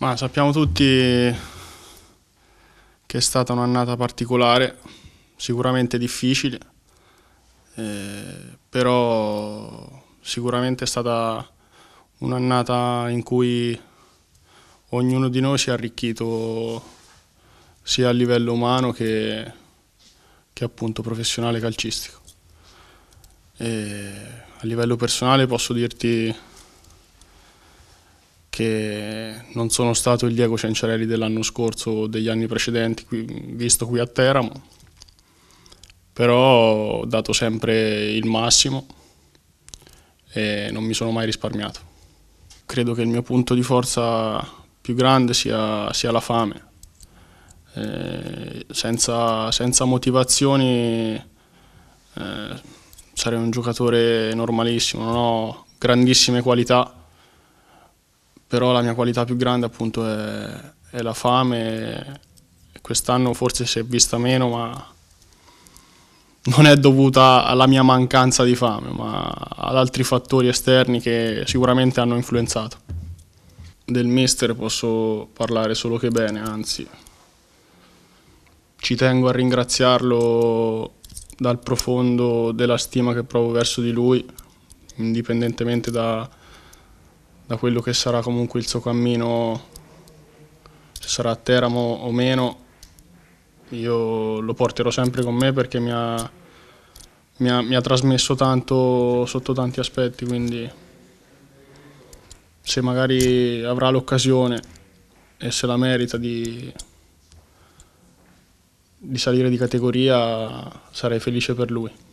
Ma sappiamo tutti che è stata un'annata particolare, sicuramente difficile, eh, però sicuramente è stata un'annata in cui ognuno di noi si è arricchito sia a livello umano che, che appunto professionale calcistico. E a livello personale posso dirti che non sono stato il Diego Cenciarelli dell'anno scorso o degli anni precedenti qui, visto qui a Teramo, però ho dato sempre il massimo e non mi sono mai risparmiato. Credo che il mio punto di forza più grande sia, sia la fame. Eh, senza, senza, motivazioni eh, sarei un giocatore normalissimo, non ho grandissime qualità però la mia qualità più grande appunto è, è la fame, quest'anno forse si è vista meno, ma non è dovuta alla mia mancanza di fame, ma ad altri fattori esterni che sicuramente hanno influenzato. Del mister posso parlare solo che bene, anzi ci tengo a ringraziarlo dal profondo della stima che provo verso di lui, indipendentemente da, da quello che sarà comunque il suo cammino, se sarà a Teramo o meno, io lo porterò sempre con me perché mi ha, mi ha, mi ha trasmesso tanto sotto tanti aspetti, quindi se magari avrà l'occasione e se la merita di, di salire di categoria sarei felice per lui.